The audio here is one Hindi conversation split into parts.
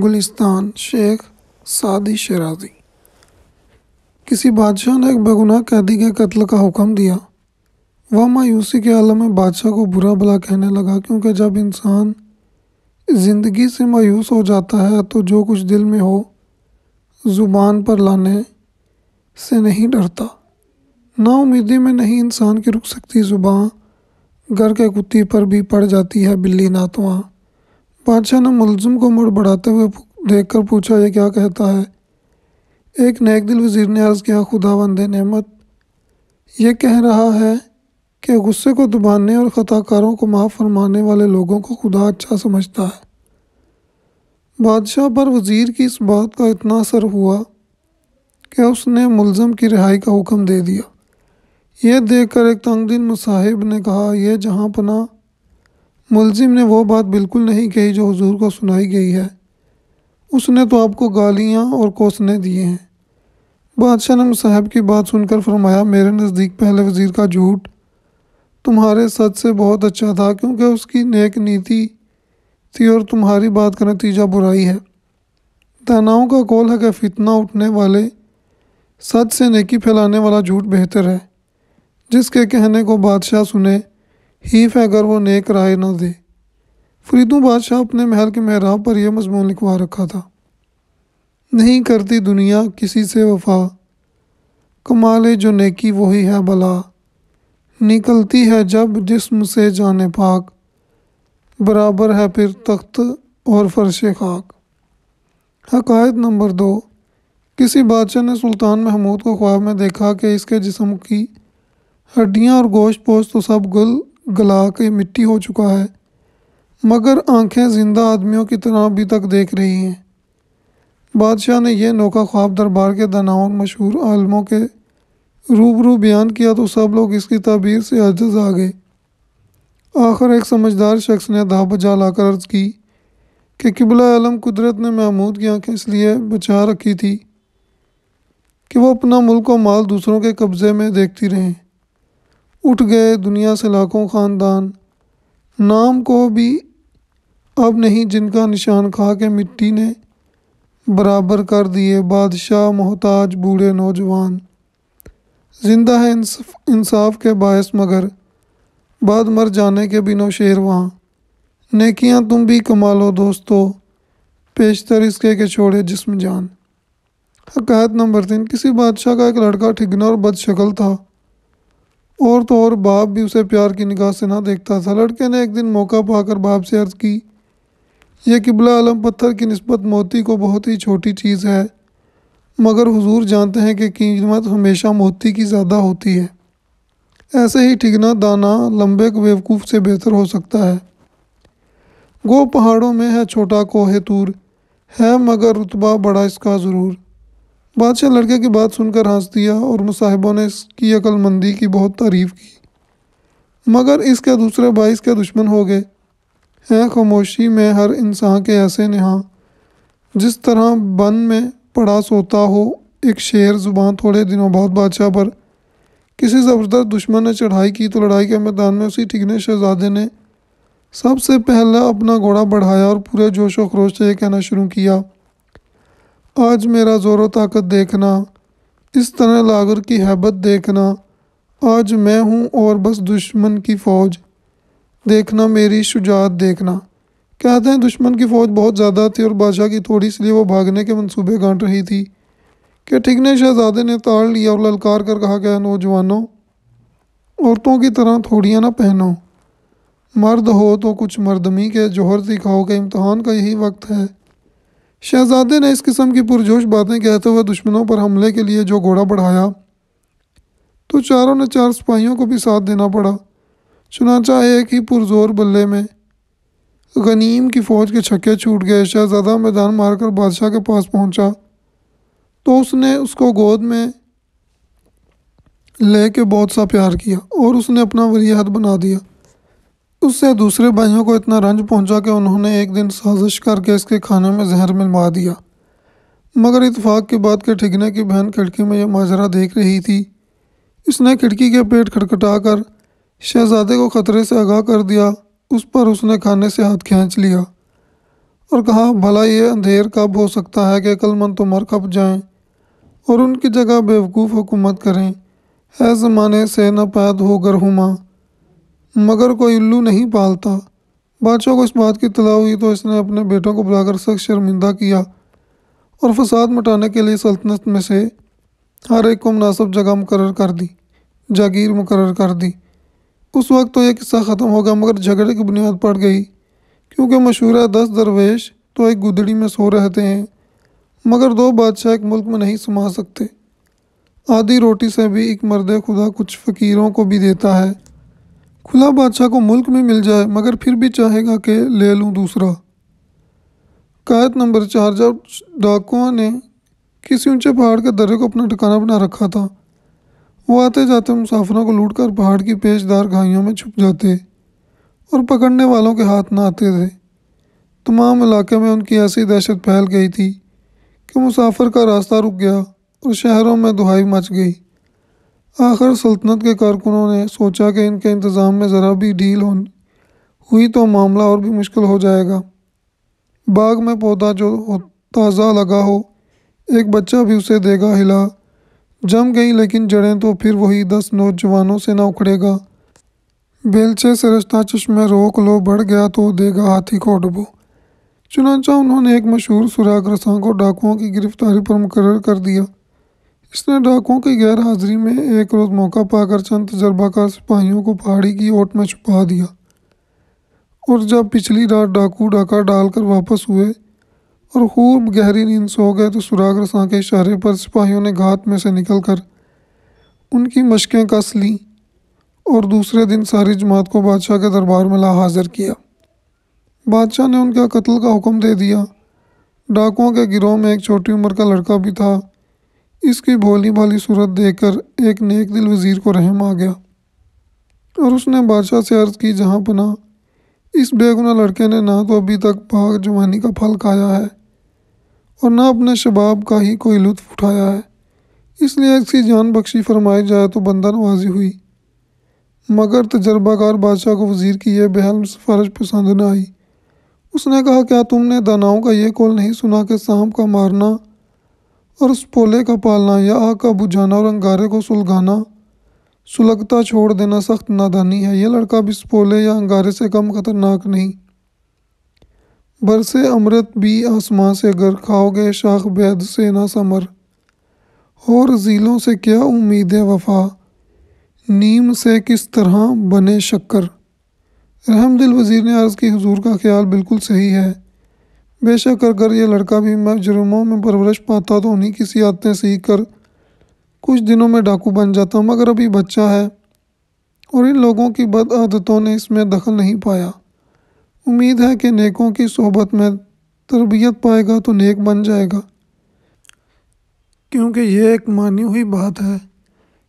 गुलिस्तान शेख सादी शराजी किसी बादशाह ने एक बेगुनाह कैदी के कत्ल का हुक्म दिया वह मायूसी के आलम में बादशाह को बुरा भला कहने लगा क्योंकि जब इंसान ज़िंदगी से मायूस हो जाता है तो जो कुछ दिल में हो ज़ुबान पर लाने से नहीं डरता नाउमीदी में नहीं इंसान की रुक सकती ज़ुबान घर के कुत्ती पर भी पड़ जाती है बिल्ली नातवा बादशाह ने मुलजम को मुड़ बढ़ाते हुए देख कर पूछा यह क्या कहता है एक नेक दिल वज़ीर ने अर्ज़ किया खुदा वंद नमत ये कह रहा है कि गुस्से को दबाने और ख़ताकारों को माफ़ फरमाने वाले लोगों को खुदा अच्छा समझता है बादशाह पर वज़ीर की इस बात का इतना असर हुआ कि उसने मुलज़म की रिहाई का हुक्म दे दिया यह देखकर एक तंगदिन मुसाहिब ने कहा यह जहाँ पना मुलजिम ने वो बात बिल्कुल नहीं कही जो हुजूर को सुनाई गई है उसने तो आपको गालियाँ और कोसने दिए हैं बादशाह नम मुसाहब की बात सुनकर फरमाया मेरे नज़दीक पहले वज़ीर का झूठ तुम्हारे सच से बहुत अच्छा था क्योंकि उसकी नेक नीति थी और तुम्हारी बात का नतीजा बुराई है दानाओं का कौल है कि फितना उठने वाले सच से नेकी फैलाने वाला झूठ बेहतर है जिसके कहने को बादशाह सुने हीफ है अगर वो नेक राय ना दे फरीदू बादशाह अपने महल के महराब पर यह मजमून लिखवा रखा था नहीं करती दुनिया किसी से वफा कमाले जो नेकी वही है भला निकलती है जब जिसम से जाने पाक बराबर है फिर तख्त और फर्श खाक हकायत नंबर दो किसी बादशाह ने सुल्तान महमूद को ख्वाब में देखा कि इसके जिसम की हड्डियां और गोश्त पोश तो सब गुल गला के मिट्टी हो चुका है मगर आंखें जिंदा आदमियों की तरह अभी तक देख रही हैं बादशाह ने यह नौका ख्वाब दरबार के दनाउन मशहूर आलमों के रूबरू बयान किया तो सब लोग इसकी तबीर से अजज आ गए आखिर एक समझदार शख्स ने दाब बजा लाकर अर्ज़ की कि किबला आलम कुदरत ने महमूद की आंखें इसलिए बचा रखी थी कि वो अपना मुल्क और माल दूसरों के कब्ज़े में देखती रहें उठ गए दुनिया से लाखों ख़ानदान नाम को भी अब नहीं जिनका निशान खा के मिट्टी ने बराबर कर दिए बादशाह मोहताज बूढ़े नौजवान जिंदा है इंसाफ के बायस मगर बाद मर जाने के बिनो शेर वहाँ नेकियां तुम भी कमा लो दोस्तों पेशतर इसके के छोड़े जिस्म जान हकायत नंबर तीन किसी बादशाह का एक लड़का ठिगना और बदशकल था और तो और बाप भी उसे प्यार की निगाह से ना देखता था लड़के ने एक दिन मौका पाकर बाप से अर्ज़ की यह किबला आलम पत्थर की नस्बत मोती को बहुत ही छोटी चीज़ है मगर हुजूर जानते हैं कि कीमत हमेशा मोती की ज़्यादा होती है ऐसे ही ठिगना दाना लंबे बेवकूफ़ से बेहतर हो सकता है गो पहाड़ों में है छोटा कोहे तूर है मगर रुतबा बड़ा इसका ज़रूर बादशाह लड़के की बात सुनकर हंस दिया और मुसाहिबों ने इसकी अक्लमंदी की बहुत तारीफ़ की मगर इसके दूसरे भाई इसके दुश्मन हो गए हैं खामोशी में हर इंसान के ऐसे नहा जिस तरह बन में पड़ा सोता हो एक शेर ज़ुबान थोड़े दिनों बाद बादशाह पर किसी ज़बरदस्त दुश्मन ने चढ़ाई की तो लड़ाई के मैदान में उसी ठिकने शहजादे ने सबसे पहला अपना घोड़ा बढ़ाया और पूरे जोश व खरोश से कहना शुरू किया आज मेरा ज़ोर ताकत देखना इस तरह लागर की हैबत देखना आज मैं हूँ और बस दुश्मन की फ़ौज देखना मेरी शुजात देखना कहते हैं दुश्मन की फ़ौज बहुत ज़्यादा थी और बादशाह की थोड़ी इसलिए वो भागने के मंसूबे गांट रही थी कि ठिकने शहजादे ने ताड़ लिया और ललकार कर कहा गया नौजवानों औरतों की तरह थोड़ियाँ ना पहनो मर्द हो तो कुछ मर्दमी के जौहर सिखाओ के इम्तहान का यही वक्त है शहजादे ने इस किस्म की पुरजोश बातें कहते हुए दुश्मनों पर हमले के लिए जो घोड़ा बढ़ाया तो चारों ने चार सिपाहियों को भी साथ देना पड़ा चुनाचा एक ही पुरजोर बल्ले में गनीम की फ़ौज के छक्के छूट गए शहजादा मैदान मारकर बादशाह के पास पहुंचा तो उसने उसको गोद में ले के बहुत सा प्यार किया और उसने अपना वली हद बना दिया उससे दूसरे भाइयों को इतना रंज पहुंचा कि उन्होंने एक दिन साजिश करके इसके खाने में जहर मिलवा दिया मगर इतफाक़ के बाद के ठिकने की बहन खिड़की में यह माजरा देख रही थी इसने खिड़की के पेट खटखटा कर शहजादे को ख़तरे से आगाह कर दिया उस पर उसने खाने से हाथ खींच लिया और कहा भला ये अंधेर कब हो सकता है कि अक्लमंद तो मर कब जाएँ और उनकी जगह बेवकूफ़ हुकूमत करें है ज़माने से नपैद होकर हुमा मगर कोई उल्लू नहीं पालता बादशाह को इस बात की तला हुई तो इसने अपने बेटों को बुलाकर सख्त शर्मिंदा किया और फसाद मटाने के लिए सल्तनत में से हर एक को मुनासब जगह मुकर कर दी जागीर मुकर कर दी उस वक्त तो यह किस्सा ख़त्म हो गया मगर झगड़े की बुनियाद पड़ गई क्योंकि मशहूर है दस दरवेश तो एक गुदड़ी में सो रहते हैं मगर दो बादशाह एक मुल्क में नहीं समा सकते आधी रोटी से भी एक मर्द खुदा कुछ फ़कीरों को भी देता है खुला बादशाह को मुल्क में मिल जाए मगर फिर भी चाहेगा कि ले लूँ दूसरा कायद नंबर चार जब डाकुओं ने किसी ऊंचे पहाड़ के दर्रे को अपना ठिकाना बना रखा था वो आते जाते मुसाफरों को लूट कर पहाड़ की पेशदार घाइयों में छुप जाते और पकड़ने वालों के हाथ ना आते थे तमाम इलाके में उनकी ऐसी दहशत फैल गई थी कि मुसाफर का रास्ता रुक गया और शहरों में दुहाई मच गई आखिर सल्तनत के कारकुनों ने सोचा कि इनके इंतज़ाम में ज़रा भी ढील हो हुई तो मामला और भी मुश्किल हो जाएगा बाग में पौधा जो ताज़ा लगा हो एक बच्चा भी उसे देगा हिला जम गई लेकिन जड़ें तो फिर वही दस नौजवानों से ना उखड़ेगा बेलचे से रिश्ता चश्मे रोक लो बढ़ गया तो देगा हाथी को डुबो चुनाचा उन्होंने एक मशहूर सुराग रसा को डाकुओं की गिरफ्तारी पर मुकर कर दिया इसने डाकुओं की गैर हाजिरी में एक रोज़ मौका पाकर चंद तजर्बाकार सिपाहियों को पहाड़ी की ओट में छुपा दिया और जब पिछली रात डाकू डाका डालकर वापस हुए और खूब गहरी नींद सो गए तो सुराग रसा के इशारे पर सिपाहियों ने घात में से निकल कर उनकी मशकें कस लीं और दूसरे दिन सारी जमात को बादशाह के दरबार में ला हाज़िर किया बादशाह ने उनका कत्ल का हुक्म दे दिया डाकुओं के गिरोह में एक छोटी उम्र का लड़का भी था इसकी भोली भाली सूरत देखकर एक नेक दिल वज़ीर को रहम आ गया और उसने बादशाह से अर्ज़ की जहाँ पना इस बेगुना लड़के ने ना तो अभी तक पाक जवानी का फल खाया है और ना अपने शबाब का ही कोई लुत्फ़ उठाया है इसलिए इसकी जान बख्शी फरमाई जाए तो बंदा नवाजी हुई मगर तजर्बाकार बादशाह को वज़ीर की यह बहल सिफारिश पसंद न आई उसने कहा क्या तुमने दानाओं का यह कौल नहीं सुना कि सांप का मारना और उस पोले का पालना या आग का बुझाना और अंगारे को सुलगाना सुलगता छोड़ देना सख्त नादानी है यह लड़का भी इस पोले या अंगारे से कम खतरनाक नहीं बरसे अमृत भी आसमां से अगर खाओगे शाख बैद से ना समर और ज़ीलों से क्या उम्मीद है वफा नीम से किस तरह बने शक्कर रहमदिल वज़ीर ने अर्ज़ की हजूर का ख्याल बिल्कुल सही है बेशक अगर यह लड़का भी जुर्मों में परवरिश पाता तो उन्हीं की सियातें सीख कर कुछ दिनों में डाकू बन जाता मगर अभी बच्चा है और इन लोगों की बद आदतों ने इसमें दखल नहीं पाया उम्मीद है कि नेकों की सोहबत में तरबियत पाएगा तो नेक बन जाएगा क्योंकि यह एक मानी हुई बात है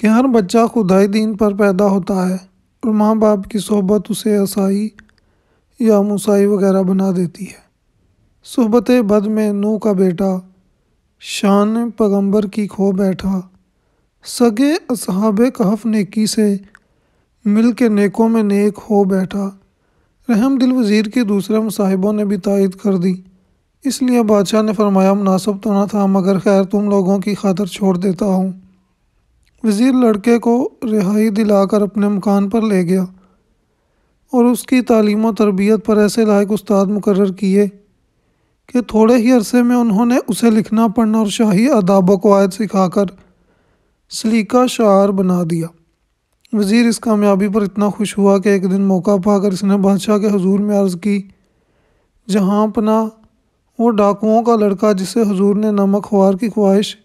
कि हर बच्चा खुदाई दीन पर पैदा होता है और माँ बाप की सोहबत उसे असाई या मुसाई वगैरह बना देती है सुबत बद में नू का बेटा शान पैगंबर की खो बैठा सगे असहाब कहफ नेकी से मिल के नेकों में नेक हो बैठा रहम दिल वज़ीर के दूसरे मुसाहिबों ने भी तायद कर दी इसलिए बादशाह ने फरमाया मुनासब तो ना था मगर खैर तुम लोगों की खातर छोड़ देता हूँ वज़ीर लड़के को रिहाई दिलाकर अपने मकान पर ले गया और उसकी तालीम तरबियत पर ऐसे लायक उस्ताद मुकर किए कि थोड़े ही अरसे में उन्होंने उसे लिखना पढ़ना और शाही अदाब कवायद आयत सिखाकर सलीका शार बना दिया वज़ीर इस कामयाबी पर इतना खुश हुआ कि एक दिन मौका पाकर इसने बादशाह के हजूर में अर्ज़ की जहाँ अपना वो डाकुओं का लड़का जिसे हजूर ने नमक ख्वार की ख्वाहिश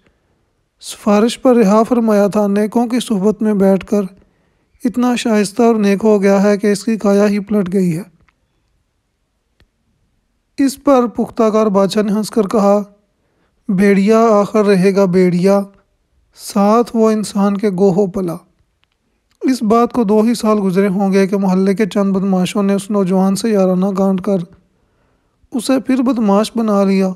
सिफारिश पर रिहा फरमाया था नेकों की सुहबत में बैठ कर इतना शाइस्ता और नेक हो गया है कि इसकी काया ही पलट गई है इस पर पुख्ताकार बादशाह ने हंसकर कहा भेड़िया आखिर रहेगा भेड़िया साथ वो इंसान के गोहो पला इस बात को दो ही साल गुजरे होंगे कि मोहल्ले के चंद बदमाशों ने उस नौजवान से याराना गांड कर उसे फिर बदमाश बना लिया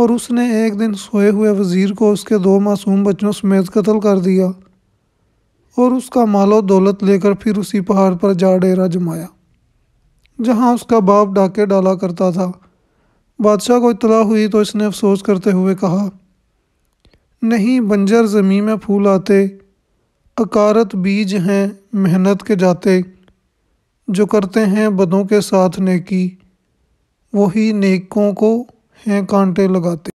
और उसने एक दिन सोए हुए वज़ीर को उसके दो मासूम बच्चों समेत कत्ल कर दिया और उसका मालो दौलत लेकर फिर उसी पहाड़ पर जा डेरा जमाया जहाँ उसका बाप डाके डाला करता था बादशाह को इतला हुई तो इसने अफसोस करते हुए कहा नहीं बंजर ज़मीन में फूल आते अकारत बीज हैं मेहनत के जाते जो करते हैं बदों के साथ नेकी वही नेकों को हैं कांटे लगाते